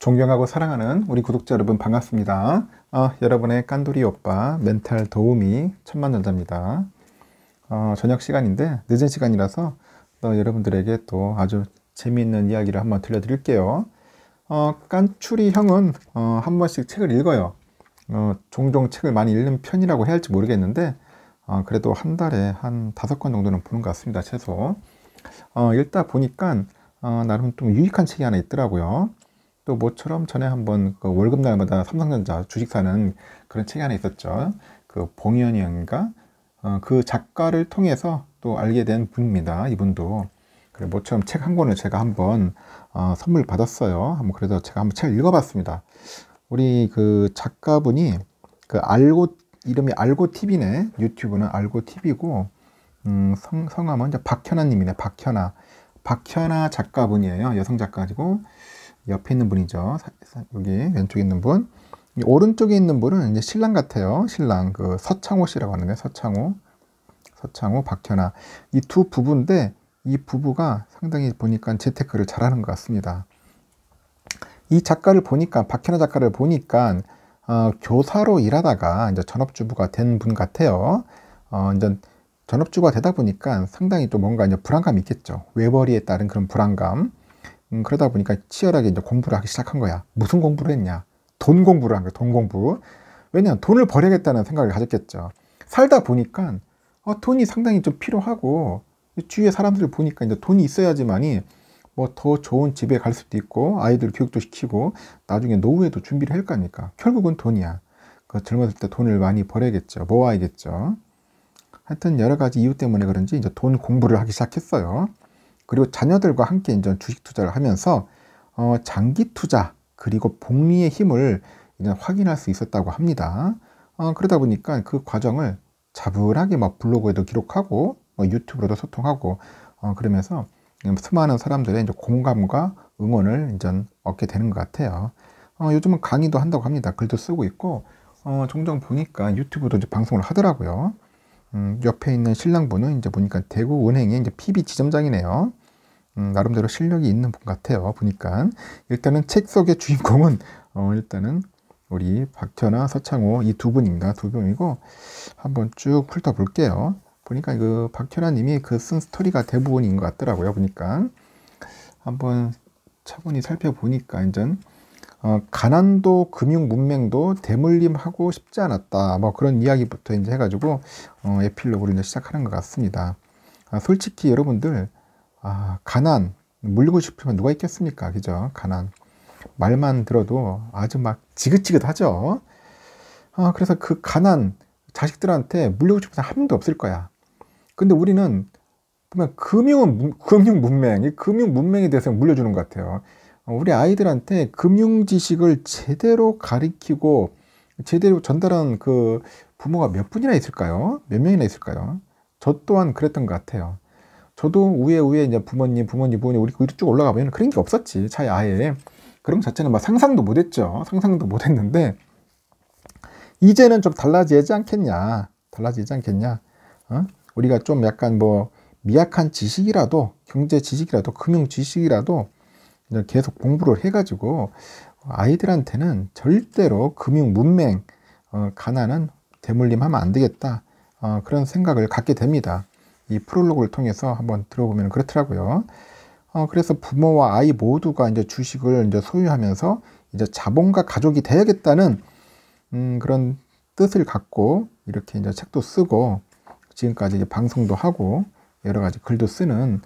존경하고 사랑하는 우리 구독자 여러분 반갑습니다. 어, 여러분의 깐돌이 오빠 멘탈 도우미 천만 여자입니다. 어, 저녁 시간인데 늦은 시간이라서 또 어, 여러분들에게 또 아주 재미있는 이야기를 한번 들려드릴게요. 어, 깐추리 형은 어, 한 번씩 책을 읽어요. 어, 종종 책을 많이 읽는 편이라고 해야 할지 모르겠는데 어, 그래도 한 달에 한 다섯 권 정도는 보는 것 같습니다. 최소 어, 읽다 보니까 어, 나름 좀 유익한 책이 하나 있더라고요. 또 모처럼 전에 한번 그 월급날마다 삼성전자 주식 사는 그런 책이 하나 있었죠. 그 봉현이 인가 어, 그 작가를 통해서 또 알게 된 분입니다. 이분도. 그래, 모처럼 책 한 권을 제가 한번 어, 선물 받았어요. 한번 그래서 제가 한번 책을 읽어봤습니다. 우리 그 작가분이 그 알고 이름이 알고 TV네. 유튜브는 알고 TV고 음, 성, 성함은 이제 박현아님이네. 박현아. 박현아 작가분이에요. 여성 작가이고 옆에 있는 분이죠. 여기 왼쪽에 있는 분. 오른쪽에 있는 분은 이제 신랑 같아요. 신랑 그 서창호 씨라고 하는데 서창호, 서창호, 박현아 이 두 부부인데 이 부부가 상당히 보니까 재테크를 잘하는 것 같습니다. 이 작가를 보니까 박현아 작가를 보니까 어, 교사로 일하다가 이제 전업주부가 된 분 같아요. 어, 이제 전업주가 되다 보니까 상당히 또 뭔가 이제 불안감이 있겠죠. 외벌이에 따른 그런 불안감. 음, 그러다 보니까 치열하게 이제 공부를 하기 시작한 거야. 무슨 공부를 했냐? 돈 공부를 한 거야, 돈 공부. 왜냐면 돈을 벌어야겠다는 생각을 가졌겠죠. 살다 보니까 어, 돈이 상당히 좀 필요하고 주위의 사람들을 보니까 이제 돈이 있어야지만이 뭐 더 좋은 집에 갈 수도 있고 아이들 교육도 시키고 나중에 노후에도 준비를 할 거니까 아닙 결국은 돈이야. 그 젊었을 때 돈을 많이 벌어야겠죠. 모아야겠죠. 하여튼 여러 가지 이유 때문에 그런지 이제 돈 공부를 하기 시작했어요. 그리고 자녀들과 함께 이제 주식 투자를 하면서 어, 장기 투자 그리고 복리의 힘을 이제 확인할 수 있었다고 합니다. 어, 그러다 보니까 그 과정을 자분하게 막 블로그에도 기록하고 뭐 유튜브로도 소통하고 어, 그러면서 수많은 사람들의 이제 공감과 응원을 이제 얻게 되는 것 같아요. 어, 요즘은 강의도 한다고 합니다. 글도 쓰고 있고 어, 종종 보니까 유튜브도 이제 방송을 하더라고요. 음, 옆에 있는 신랑분은 이제 보니까 대구은행의 이제 PB 지점장이네요. 음, 나름대로 실력이 있는 분 같아요. 보니까 일단은 책 속의 주인공은 어, 일단은 우리 박현아, 서창호 이 두 분인가 두 명이고 한번 쭉 훑어볼게요. 보니까 그 박현아님이 그 쓴 스토리가 대부분인 것 같더라고요. 보니까 한번 차분히 살펴보니까 이제 어, 가난도 금융 문맹도 대물림하고 싶지 않았다. 뭐 그런 이야기부터 이제 해가지고 어, 에필로그를 이제 시작하는 것 같습니다. 아, 솔직히 여러분들 아, 가난, 물고 리 싶으면 누가 있겠습니까? 그죠? 가난. 말만 들어도 아주 막 지긋지긋하죠? 아, 그래서 그 가난 자식들한테 물리고 싶은 사람 한 명도 없을 거야. 근데 우리는 보면 금융은, 금융 문맹, 이 금융 문맹에 대해서 물려주는 것 같아요. 우리 아이들한테 금융 지식을 제대로 가리키고 제대로 전달한 그 부모가 몇 분이나 있을까요? 몇 명이나 있을까요? 저 또한 그랬던 것 같아요. 저도 위에 위에 이제 부모님, 부모님, 부모님 우리 쭉 올라가 보면 그런 게 없었지. 차에 아예. 그런 자체는 막 상상도 못 했죠. 상상도 못 했는데 이제는 좀 달라지지 않겠냐. 달라지지 않겠냐. 어? 우리가 좀 약간 뭐 미약한 지식이라도 경제 지식이라도 금융 지식이라도 계속 공부를 해가지고 아이들한테는 절대로 금융 문맹 어, 가난은 대물림하면 안 되겠다 어, 그런 생각을 갖게 됩니다. 이 프롤로그를 통해서 한번 들어보면 그렇더라고요. 어, 그래서 부모와 아이 모두가 이제 주식을 이제 소유하면서 이제 자본가 가족이 되야겠다는 음, 그런 뜻을 갖고 이렇게 이제 책도 쓰고 지금까지 이제 방송도 하고 여러 가지 글도 쓰는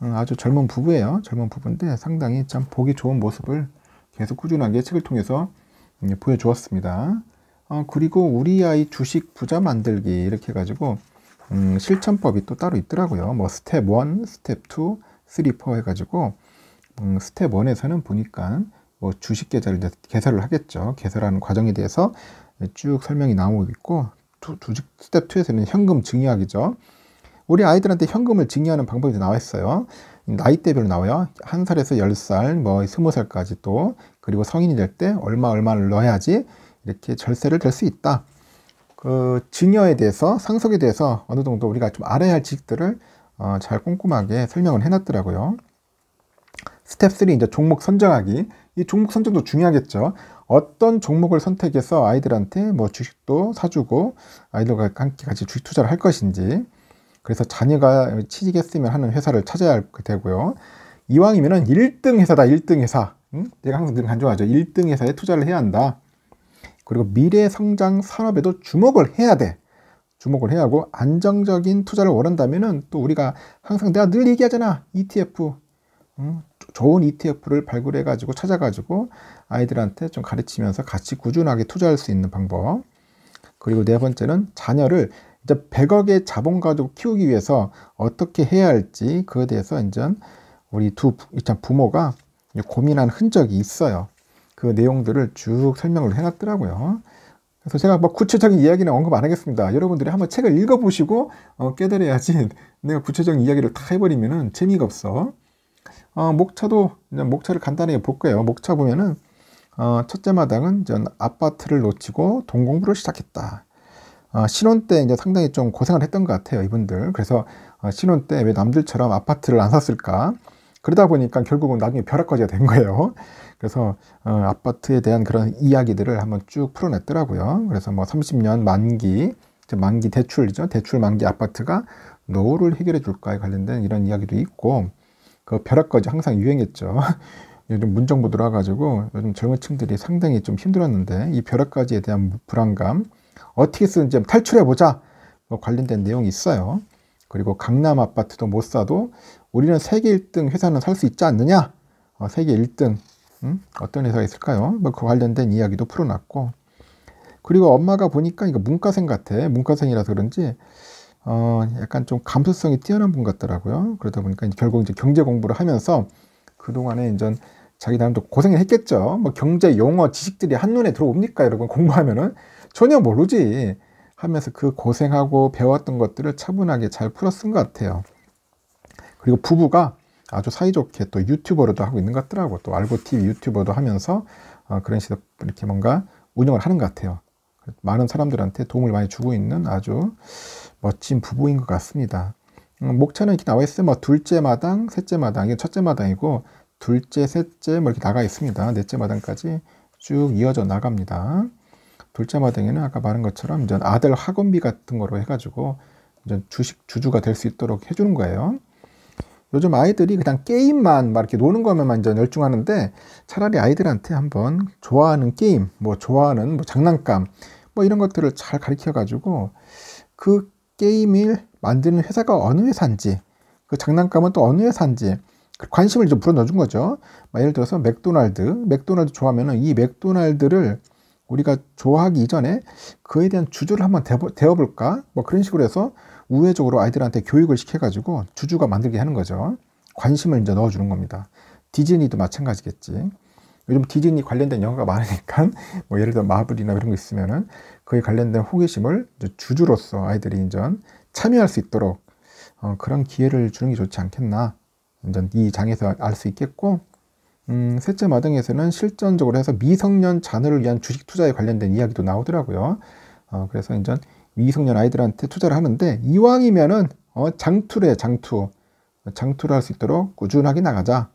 어, 아주 젊은 부부예요. 젊은 부부인데 상당히 참 보기 좋은 모습을 계속 꾸준하게 책을 통해서 음, 보여주었습니다. 어, 그리고 우리 아이 주식 부자 만들기 이렇게 해가지고 음, 실천법이 또 따로 있더라고요. 뭐 스텝 1, 스텝 2, 3, 4 해가지고 음, 스텝 1에서는 보니까 뭐 주식 계좌를 개설을 하겠죠. 개설하는 과정에 대해서 쭉 설명이 나오고 있고 두, 두, 스텝 2에서는 현금 증여하기죠. 우리 아이들한테 현금을 증여하는 방법이 나와 있어요. 나이대별로 나와요. 한 살에서 열 살, 뭐 스무 살까지 또 그리고 성인이 될 때 얼마 얼마를 넣어야지 이렇게 절세를 될 수 있다. 그 증여에 대해서 상속에 대해서 어느 정도 우리가 좀 알아야 할 지식들을 어, 잘 꼼꼼하게 설명을 해놨더라고요. 스텝 3 이제 종목 선정하기 이 종목 선정도 중요하겠죠. 어떤 종목을 선택해서 아이들한테 뭐 주식도 사주고 아이들과 함께 같이 주식 투자를 할 것인지 그래서 자녀가 취직했으면 하는 회사를 찾아야 할 그 되고요. 이왕이면은 1등 회사다 1등 회사 응? 내가 항상 간 강조하죠. 1등 회사에 투자를 해야 한다. 그리고 미래 성장 산업에도 주목을 해야 돼. 주목을 해야 하고 안정적인 투자를 원한다면은 또 우리가 항상 내가 늘 얘기하잖아. ETF. 음, 좋은 ETF를 발굴해 가지고 찾아 가지고 아이들한테 좀 가르치면서 같이 꾸준하게 투자할 수 있는 방법. 그리고 네 번째는 자녀를 이제 100억의 자본 가지고 키우기 위해서 어떻게 해야 할지 그에 거 대해서 이제 우리 두 부모가 고민한 흔적이 있어요. 그 내용들을 쭉 설명을 해놨더라고요. 그래서 제가 막 뭐 구체적인 이야기는 언급 안 하겠습니다. 여러분들이 한번 책을 읽어보시고 어, 깨달아야지 내가 구체적인 이야기를 다 해버리면 재미가 없어. 어, 목차도 목차를 간단하게 볼게요. 목차 보면은 어, 첫째 마당은 전 아파트를 놓치고 동공부를 시작했다. 어, 신혼 때 이제 상당히 좀 고생을 했던 것 같아요, 이분들. 그래서 어, 신혼 때 왜 남들처럼 아파트를 안 샀을까? 그러다 보니까 결국은 나중에 벼락거지가 된 거예요. 그래서 어, 아파트에 대한 그런 이야기들을 한번 쭉 풀어냈더라고요. 그래서 뭐 30년 만기, 만기 대출이죠. 대출 만기 아파트가 노후를 해결해 줄까에 관련된 이런 이야기도 있고 그벼락까지 항상 유행했죠. 요즘 문정부 들어와가지고 요즘 젊은 층들이 상당히 좀 힘들었는데 이벼락까지에 대한 불안감 어떻게 쓰는지 탈출해보자 뭐 관련된 내용이 있어요. 그리고 강남 아파트도 못 사도 우리는 세계 1등 회사는 살 수 있지 않느냐? 어, 세계 1등 음? 어떤 회사가 있을까요? 뭐그 관련된 이야기도 풀어놨고 그리고 엄마가 보니까 이거 문과생 같아 문과생이라서 그런지 어 약간 좀 감수성이 뛰어난 분 같더라고요. 그러다 보니까 이제 결국 이제 경제 공부를 하면서 그 동안에 이제 자기 나름도 고생을 했겠죠. 뭐 경제 용어 지식들이 한눈에 들어옵니까 여러분 공부하면은 전혀 모르지 하면서 그 고생하고 배웠던 것들을 차분하게 잘 풀어 쓴것 같아요. 그리고 부부가 아주 사이좋게 또 유튜버로도 하고 있는 것 같더라고. 또 알고TV 유튜버도 하면서 어, 그런 식으로 이렇게 뭔가 운영을 하는 것 같아요. 많은 사람들한테 도움을 많이 주고 있는 아주 멋진 부부인 것 같습니다. 음, 목차는 이렇게 나와 있어요. 뭐 둘째 마당, 셋째 마당, 이게 첫째 마당이고 둘째, 셋째 뭐 이렇게 나가 있습니다. 넷째 마당까지 쭉 이어져 나갑니다. 둘째 마당에는 아까 말한 것처럼 이제 아들 학원비 같은 거로 해가지고 이제 주식 주주가 될 수 있도록 해주는 거예요. 요즘 아이들이 그냥 게임만 막 이렇게 노는 거면 완전 열중하는데 차라리 아이들한테 한번 좋아하는 게임, 뭐 좋아하는 뭐 장난감 뭐 이런 것들을 잘 가르쳐 가지고 그 게임을 만드는 회사가 어느 회사인지 그 장난감은 또 어느 회사인지 그 관심을 좀 불어넣어준 거죠. 예를 들어서 맥도날드, 맥도날드 좋아하면 이 맥도날드를 우리가 좋아하기 이전에 그에 대한 주주를 한번 대어볼까? 뭐 그런 식으로 해서 우회적으로 아이들한테 교육을 시켜가지고 주주가 만들게 하는 거죠. 관심을 이제 넣어주는 겁니다. 디즈니도 마찬가지겠지. 요즘 디즈니 관련된 영화가 많으니까 뭐 예를 들어 마블이나 이런 거 있으면은 그에 관련된 호기심을 주주로서 아이들이 인제 참여할 수 있도록 어, 그런 기회를 주는 게 좋지 않겠나 인제이 장에서 알 수 있겠고 음, 셋째 마당에서는 실전적으로 해서 미성년 자녀를 위한 주식 투자에 관련된 이야기도 나오더라고요. 어, 그래서 인제 미성년 아이들한테 투자를 하는데 이왕이면은 어, 장투래 장투 장투를 할 수 있도록 꾸준하게 나가자.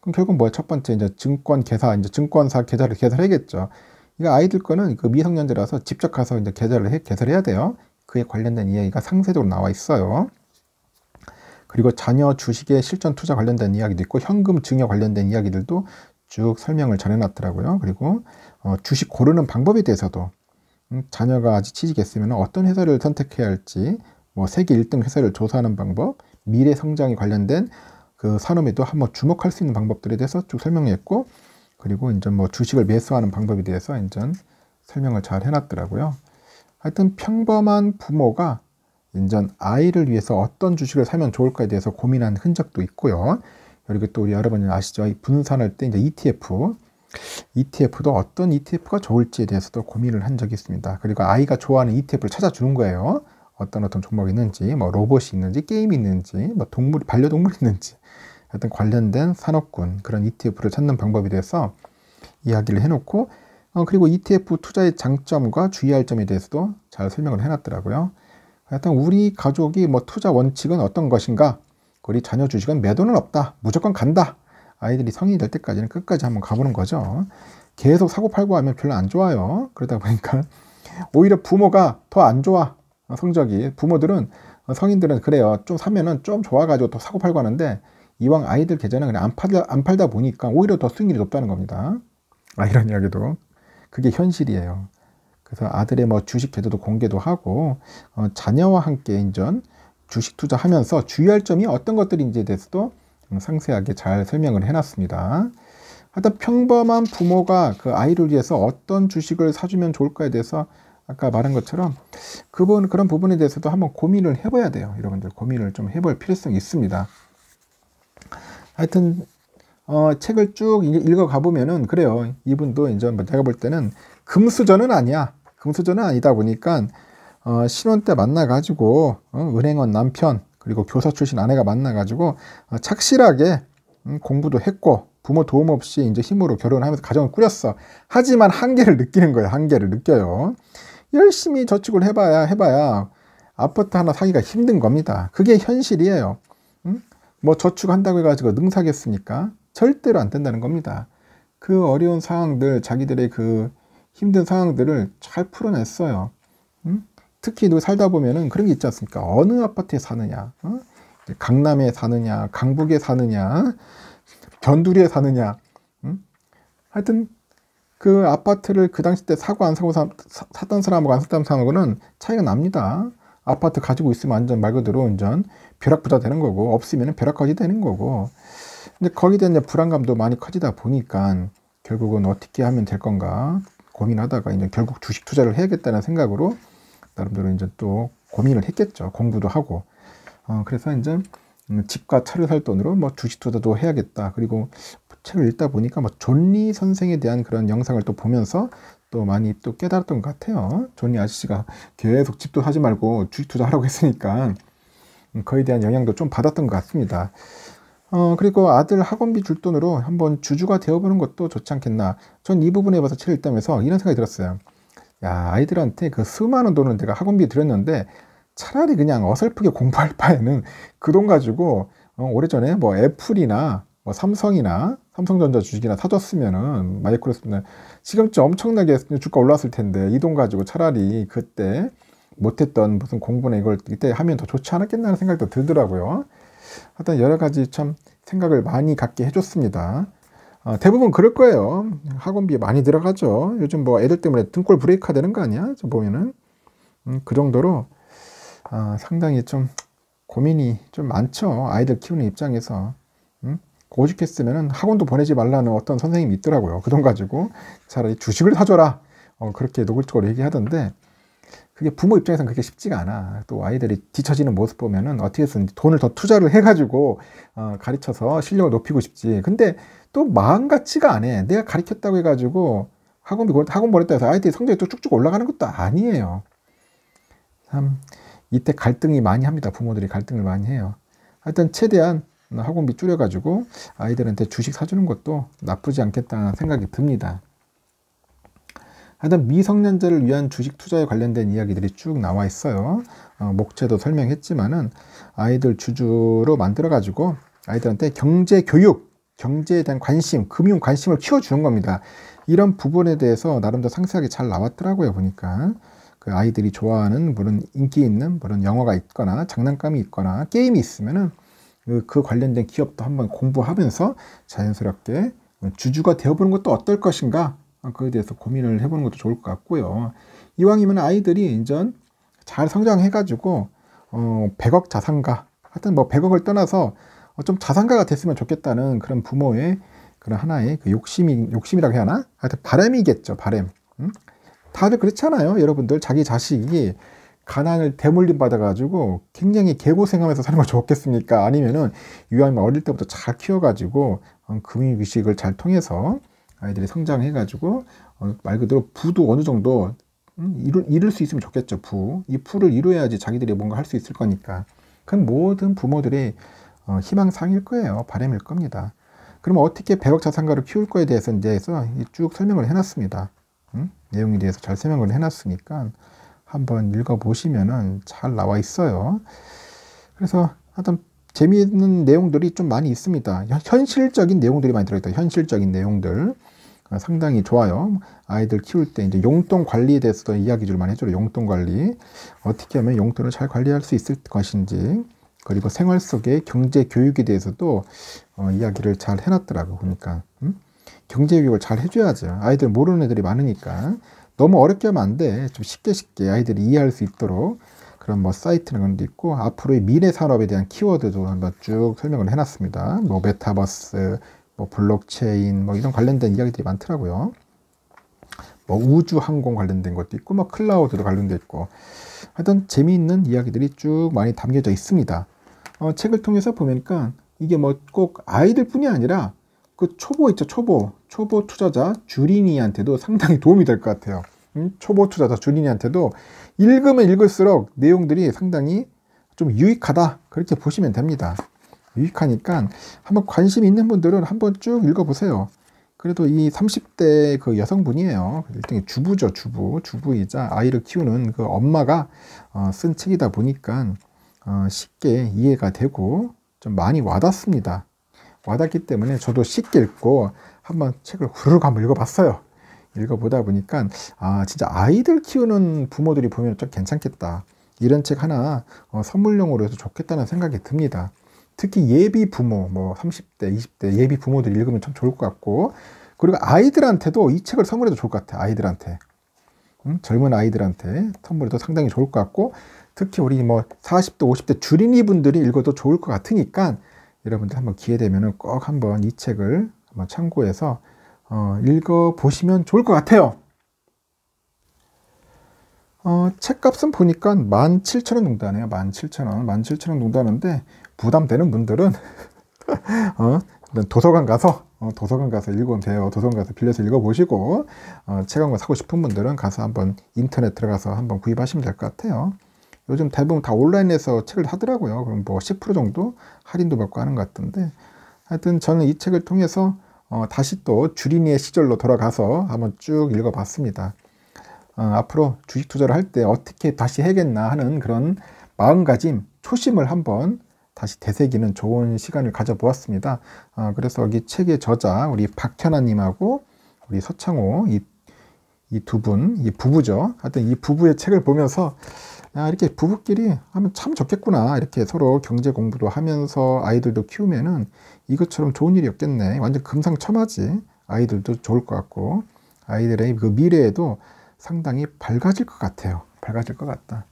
그럼 결국 뭐야 첫 번째 이제 증권 계좌 이제 증권사 계좌를 개설해야겠죠. 이거 아이들 거는 그 미성년자라서 직접 가서 이제 계좌를 해, 개설해야 돼요. 그에 관련된 이야기가 상세적으로 나와 있어요. 그리고 자녀 주식의 실전 투자 관련된 이야기도 있고 현금 증여 관련된 이야기들도 쭉 설명을 전해놨더라고요. 그리고 어, 주식 고르는 방법에 대해서도 음, 자녀가 아직 취직했으면 어떤 회사를 선택해야 할지, 뭐 세계 1등 회사를 조사하는 방법, 미래 성장에 관련된 그 산업에도 한번 주목할 수 있는 방법들에 대해서 쭉 설명했고, 그리고 이제 뭐 주식을 매수하는 방법에 대해서 이제 설명을 잘 해놨더라고요. 하여튼 평범한 부모가 인전 아이를 위해서 어떤 주식을 사면 좋을까에 대해서 고민한 흔적도 있고요. 그리고 또 우리 여러분 아시죠? 분산할 때 이제 ETF ETF도 어떤 ETF가 좋을지에 대해서도 고민을 한 적이 있습니다. 그리고 아이가 좋아하는 ETF를 찾아주는 거예요. 어떤 어떤 종목이 있는지, 뭐 로봇이 있는지, 게임이 있는지, 뭐 동물, 반려동물이 있는지, 어떤 관련된 산업군, 그런 ETF를 찾는 방법에 대서 이야기를 해놓고, 어, 그리고 ETF 투자의 장점과 주의할 점에 대해서도 잘 설명을 해놨더라고요. 하여튼 우리 가족이 뭐 투자 원칙은 어떤 것인가, 우리 자녀 주식은 매도는 없다, 무조건 간다, 아이들이 성인이 될 때까지는 끝까지 한번 가보는 거죠. 계속 사고팔고 하면 별로 안 좋아요. 그러다 보니까 오히려 부모가 더 안 좋아. 성적이. 부모들은, 어, 성인들은 그래요. 좀 사면은 좀 좋아가지고 더 사고팔고 하는데 이왕 아이들 계좌는 그냥 안 팔다, 안 팔다 보니까 오히려 더 수익률이 높다는 겁니다. 아, 이런 이야기도. 그게 현실이에요. 그래서 아들의 뭐 주식 제도도 공개도 하고, 어, 자녀와 함께 인전 주식 투자하면서 주의할 점이 어떤 것들인지에 대해서도 상세하게 잘 설명을 해놨습니다. 하여튼 평범한 부모가 그 아이를 위해서 어떤 주식을 사주면 좋을까에 대해서 아까 말한 것처럼 그분 그런 부분에 대해서도 한번 고민을 해봐야 돼요. 여러분들 고민을 좀 해볼 필요성이 있습니다. 하여튼 어, 책을 쭉 읽어가 보면은 그래요. 이분도 이제 내가 볼 때는 금수저는 아니야. 금수저는 아니다 보니까 어, 신혼 때 만나가지고 어, 은행원 남편 그리고 교사 출신 아내가 만나가지고 어, 착실하게 음, 공부도 했고 부모 도움 없이 이제 힘으로 결혼하면서 가정을 꾸렸어. 하지만 한계를 느끼는 거예요. 한계를 느껴요. 열심히 저축을 해봐야 해봐야 아파트 하나 사기가 힘든 겁니다. 그게 현실이에요. 응? 음? 뭐 저축한다고 해가지고 능사겠습니까? 절대로 안 된다는 겁니다. 그 어려운 상황들, 자기들의 그 힘든 상황들을 잘 풀어냈어요. 응? 음? 특히 너 살다 보면은 그런 게 있지 않습니까? 어느 아파트에 사느냐, 어? 강남에 사느냐, 강북에 사느냐, 변두리에 사느냐, 음? 하여튼 그 아파트를 그 당시 때 사고 안 사고 사, 샀던 사람하고 안 샀던 사람하고는 차이가 납니다. 아파트 가지고 있으면 완전 말 그대로 완전 벼락부자 되는 거고 없으면 벼락거지 되는 거고 근데 거기에 대한 불안감도 많이 커지다 보니까 결국은 어떻게 하면 될 건가 고민하다가 이제 결국 주식 투자를 해야겠다는 생각으로 나름대로 이제 또 고민을 했겠죠. 공부도 하고. 어, 그래서 이제 음, 집과 차를 살 돈으로 뭐 주식 투자도 해야겠다. 그리고 책을 읽다 보니까 뭐 존리 선생에 대한 그런 영상을 또 보면서 또 많이 또 깨달았던 것 같아요. 존리 아저씨가 계속 집도 하지 말고 주식 투자하라고 했으니까 거에 음, 대한 영향도 좀 받았던 것 같습니다. 어, 그리고 아들 학원비 줄 돈으로 한번 주주가 되어보는 것도 좋지 않겠나. 전 이 부분에 봐서 책을 읽다면서 이런 생각이 들었어요. 야 아이들한테 그 수많은 돈을 내가 학원비 드렸는데 차라리 그냥 어설프게 공부할 바에는 그 돈 가지고 어, 오래전에 뭐 애플이나 뭐 삼성이나 삼성전자 주식이나 사줬으면은 마이크로소프트는 지금쯤 엄청나게 주가 올랐을 텐데 이 돈 가지고 차라리 그때 못했던 무슨 공부나 이걸 이때 하면 더 좋지 않았겠나 하는 생각도 들더라고요. 하여튼 여러 가지 참 생각을 많이 갖게 해줬습니다. 어, 대부분 그럴 거예요. 학원비 많이 들어가죠. 요즘 뭐 애들 때문에 등골 브레이크가 되는 거 아니야? 저 보면은. 음, 그 정도로 어, 상당히 좀 고민이 좀 많죠. 아이들 키우는 입장에서. 음? 고집했으면 학원도 보내지 말라는 어떤 선생님이 있더라고요. 그 돈 가지고 차라리 주식을 사줘라. 어, 그렇게 노골적으로 얘기하던데 그게 부모 입장에서는 그게 쉽지가 않아. 또 아이들이 뒤처지는 모습 보면은 어떻게 해 돈을 더 투자를 해가지고 어, 가르쳐서 실력을 높이고 싶지. 근데 또 마음 같지가 않아. 내가 가르쳤다고 해가지고 학원비 학원 보냈다 해서 아이들이 성적이 또 쭉쭉 올라가는 것도 아니에요. 참 이때 갈등이 많이 합니다. 부모들이 갈등을 많이 해요. 하여튼 최대한 학원비 줄여가지고 아이들한테 주식 사주는 것도 나쁘지 않겠다는 생각이 듭니다. 하여튼 미성년자를 위한 주식 투자에 관련된 이야기들이 쭉 나와 있어요. 어, 목체도 설명했지만은 아이들 주주로 만들어가지고 아이들한테 경제 교육 경제에 대한 관심, 금융 관심을 키워주는 겁니다. 이런 부분에 대해서 나름대로 상세하게 잘 나왔더라고요, 보니까. 그 아이들이 좋아하는 물론 인기 있는 물론 영화가 있거나 장난감이 있거나 게임이 있으면은 그, 그 관련된 기업도 한번 공부하면서 자연스럽게 주주가 되어보는 것도 어떨 것인가 그에 대해서 고민을 해보는 것도 좋을 것 같고요. 이왕이면 아이들이 인전 잘 성장해가지고 어 100억 자산가 하여튼 뭐 100억을 떠나서 어, 좀 자산가가 됐으면 좋겠다는 그런 부모의 그런 하나의 그 욕심이 욕심이라고 해야 하나? 하여튼 바램이겠죠, 바램. 응? 음? 다들 그렇잖아요, 여러분들 자기 자식이 가난을 대물림 받아가지고 굉장히 개고생하면서 사는 걸 좋겠습니까? 아니면은 유아님 어릴 때부터 잘 키워가지고 어, 금융의식을 잘 통해서 아이들이 성장해가지고 어, 말 그대로 부도 어느 정도 음, 이룰, 이룰 수 있으면 좋겠죠, 부. 이 부를 이루어야지 자기들이 뭔가 할 수 있을 거니까. 그건 모든 부모들의 어, 희망상일 거예요. 바램일 겁니다. 그럼 어떻게 100억 자산가를 키울 거에 대해서 이제 서쭉 설명을 해놨습니다. 음? 내용에 대해서 잘 설명을 해놨으니까 한번 읽어보시면은 잘 나와 있어요. 그래서 하여튼 재미있는 내용들이 좀 많이 있습니다. 현실적인 내용들이 많이 들어있다. 현실적인 내용들. 아, 상당히 좋아요. 아이들 키울 때 이제 용돈 관리에 대해서도 이야기 좀 많이 해줘요. 용돈 관리. 어떻게 하면 용돈을 잘 관리할 수 있을 것인지. 그리고 생활 속의 경제 교육에 대해서도 어, 이야기를 잘 해놨더라고 보니까 음? 경제 교육을 잘 해줘야죠. 아이들 모르는 애들이 많으니까 너무 어렵게 하면 안 돼. 좀 쉽게 쉽게 아이들이 이해할 수 있도록 그런 뭐 사이트나 그런 데 있고 앞으로의 미래 산업에 대한 키워드도 한번 쭉 설명을 해놨습니다. 뭐 메타버스, 뭐 블록체인, 뭐 이런 관련된 이야기들이 많더라고요. 뭐 우주 항공 관련된 것도 있고, 뭐 클라우드도 관련돼 있고, 하여튼 재미있는 이야기들이 쭉 많이 담겨져 있습니다. 어, 책을 통해서 보니까 이게 뭐 꼭 아이들뿐이 아니라 그 초보 있죠 초보 초보 투자자 주린이한테도 상당히 도움이 될 것 같아요 음? 초보 투자자 주린이한테도 읽으면 읽을수록 내용들이 상당히 좀 유익하다 그렇게 보시면 됩니다 유익하니까 한번 관심 있는 분들은 한번 쭉 읽어보세요 그래도 이 30대 그 여성분이에요 일종의 주부죠 주부 주부이자 아이를 키우는 그 엄마가 어, 쓴 책이다 보니까 어, 쉽게 이해가 되고 좀 많이 와닿습니다. 와닿기 때문에 저도 쉽게 읽고 한번 책을 후루룩 한번 읽어봤어요. 읽어보다 보니까 아 진짜 아이들 키우는 부모들이 보면 좀 괜찮겠다. 이런 책 하나 어, 선물용으로 해서 좋겠다는 생각이 듭니다. 특히 예비 부모 뭐 30대, 20대 예비 부모들 읽으면 참 좋을 것 같고 그리고 아이들한테도 이 책을 선물해도 좋을 것 같아. 아이들한테. 음? 젊은 아이들한테 선물해도 상당히 좋을 것 같고 특히 우리 뭐 40대, 50대 주린이 분들이 읽어도 좋을 것 같으니까 여러분들 한번 기회 되면꼭 한번 이 책을 한번 참고해서 어, 읽어보시면 좋을 것 같아요. 어, 책값은 보니까 17,000원 농단이에요. 17,000원. 17,000원 농단인데 부담되는 분들은 어, 도서관 가서 어, 도서관 가서 읽으면 돼요. 도서관 가서 빌려서 읽어보시고 어, 책한 권 사고 싶은 분들은 가서 한번 인터넷 들어가서 한번 구입하시면 될 것 같아요. 요즘 대부분 다 온라인에서 책을 사더라고요 그럼 뭐 10% 정도 할인도 받고 하는 것 같던데 하여튼 저는 이 책을 통해서 어, 다시 또 주린이의 시절로 돌아가서 한번 쭉 읽어봤습니다. 어, 앞으로 주식 투자를 할 때 어떻게 다시 해야겠나 하는 그런 마음가짐, 초심을 한번 다시 되새기는 좋은 시간을 가져보았습니다. 어, 그래서 여기 책의 저자 우리 박현아님하고 우리 서창호 이 두 분, 이 부부죠. 하여튼 이 부부의 책을 보면서 야, 아, 이렇게 부부끼리 하면 참 좋겠구나. 이렇게 서로 경제 공부도 하면서 아이들도 키우면은 이것처럼 좋은 일이 없겠네. 완전 금상첨화지. 아이들도 좋을 것 같고, 아이들의 그 미래에도 상당히 밝아질 것 같아요. 밝아질 것 같다.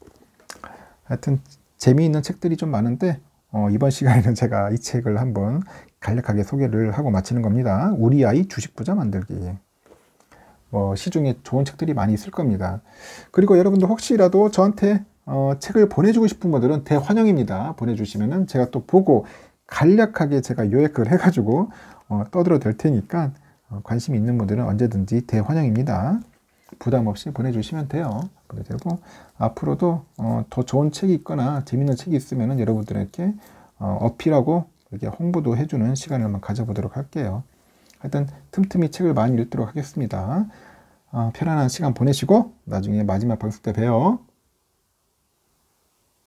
하여튼, 재미있는 책들이 좀 많은데, 어, 이번 시간에는 제가 이 책을 한번 간략하게 소개를 하고 마치는 겁니다. 우리 아이 주식부자 만들기. 뭐, 시중에 좋은 책들이 많이 있을 겁니다. 그리고 여러분도 혹시라도 저한테 어, 책을 보내주고 싶은 분들은 대환영입니다. 보내주시면 제가 또 보고 간략하게 제가 요약을 해가지고 어, 떠들어 될 테니까 어, 관심 있는 분들은 언제든지 대환영입니다. 부담 없이 보내주시면 돼요. 보내되고 앞으로도 어, 더 좋은 책이 있거나 재밌는 책이 있으면 여러분들에게 어, 어필하고 이렇게 홍보도 해주는 시간을 한번 가져보도록 할게요. 하여튼 틈틈이 책을 많이 읽도록 하겠습니다. 어, 편안한 시간 보내시고 나중에 마지막 방송 때 봬요.